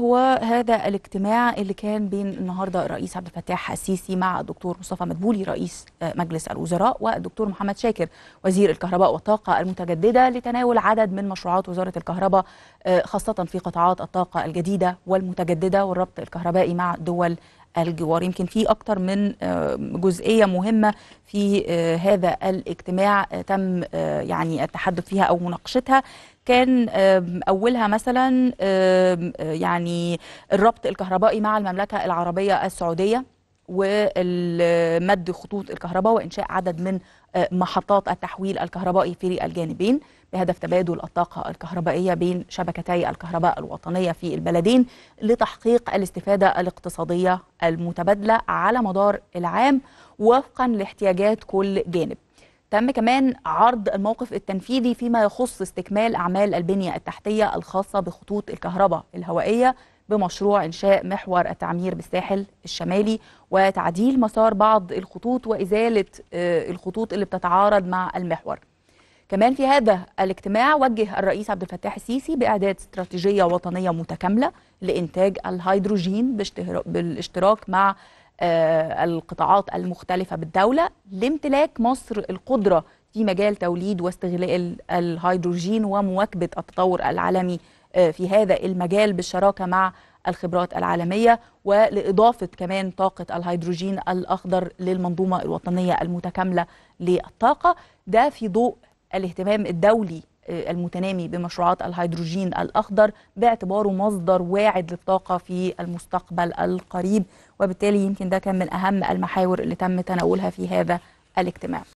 هو هذا الاجتماع اللي كان بين النهارده الرئيس عبد الفتاح السيسي مع الدكتور مصطفى مدبولي رئيس آه، مجلس الوزراء والدكتور محمد شاكر وزير الكهرباء والطاقه المتجدده لتناول عدد من مشروعات وزاره الكهرباء آه، خاصه في قطاعات الطاقه الجديده والمتجدده والربط الكهربائي مع دول الجوار يمكن في أكتر من آه، جزئية مهمة في آه، هذا الاجتماع آه، تم يعني التحدث فيها أو مناقشتها كان أولها مثلا يعني الربط الكهربائي مع المملكة العربية السعودية ومد خطوط الكهرباء وإنشاء عدد من آه، محطات التحويل الكهربائي في الجانبين بهدف تبادل الطاقة الكهربائية بين شبكتي الكهرباء الوطنية في البلدين لتحقيق الاستفادة الاقتصادية المتبادلة على مدار العام وفقا لاحتياجات كل جانب تم كمان عرض الموقف التنفيذي فيما يخص استكمال أعمال البنية التحتية الخاصة بخطوط الكهرباء الهوائية بمشروع إنشاء محور التعمير بالساحل الشمالي وتعديل مسار بعض الخطوط وإزالة آه، الخطوط اللي بتتعارض مع المحور كمان في هذا الاجتماع وجه الرئيس عبد الفتاح السيسي بإعداد استراتيجية وطنية متكاملة لإنتاج الهيدروجين بالاشتراك مع آه، القطاعات المختلفة بالدولة لامتلاك مصر القدرة في مجال توليد واستغلال الهيدروجين ومواكبة التطور العالمي آه، في هذا المجال بالشراكة مع الخبرات العالمية ولإضافة كمان طاقة الهيدروجين الأخضر للمنظومة الوطنية المتكاملة للطاقة ده في ضوء الاهتمام الدولي المتنامي بمشروعات الهيدروجين الأخضر باعتباره مصدر واعد للطاقة في المستقبل القريب وبالتالي يمكن ده كان من أهم المحاور اللي تم تناولها في هذا الاجتماع